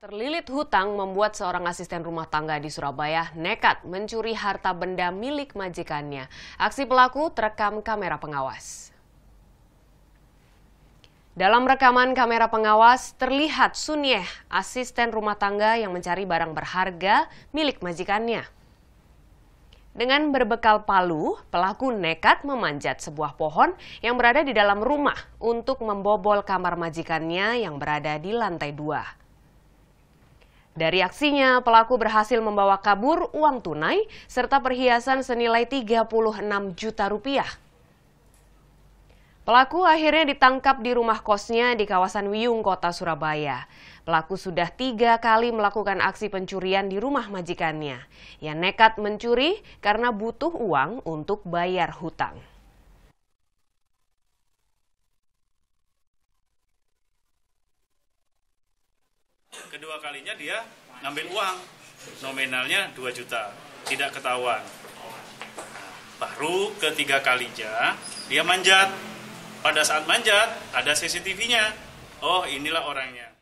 Terlilit hutang membuat seorang asisten rumah tangga di Surabaya nekat mencuri harta benda milik majikannya. Aksi pelaku terekam kamera pengawas. Dalam rekaman kamera pengawas terlihat Sunyeh, asisten rumah tangga yang mencari barang berharga milik majikannya. Dengan berbekal palu, pelaku nekat memanjat sebuah pohon yang berada di dalam rumah untuk membobol kamar majikannya yang berada di lantai dua. Dari aksinya, pelaku berhasil membawa kabur uang tunai serta perhiasan senilai 36 juta rupiah. Pelaku akhirnya ditangkap di rumah kosnya di kawasan Wiyung, kota Surabaya. Pelaku sudah tiga kali melakukan aksi pencurian di rumah majikannya. Yang nekat mencuri karena butuh uang untuk bayar hutang. kedua kalinya dia ngambil uang nominalnya 2 juta tidak ketahuan baru ketiga kalinya dia manjat pada saat manjat ada CCTV-nya oh inilah orangnya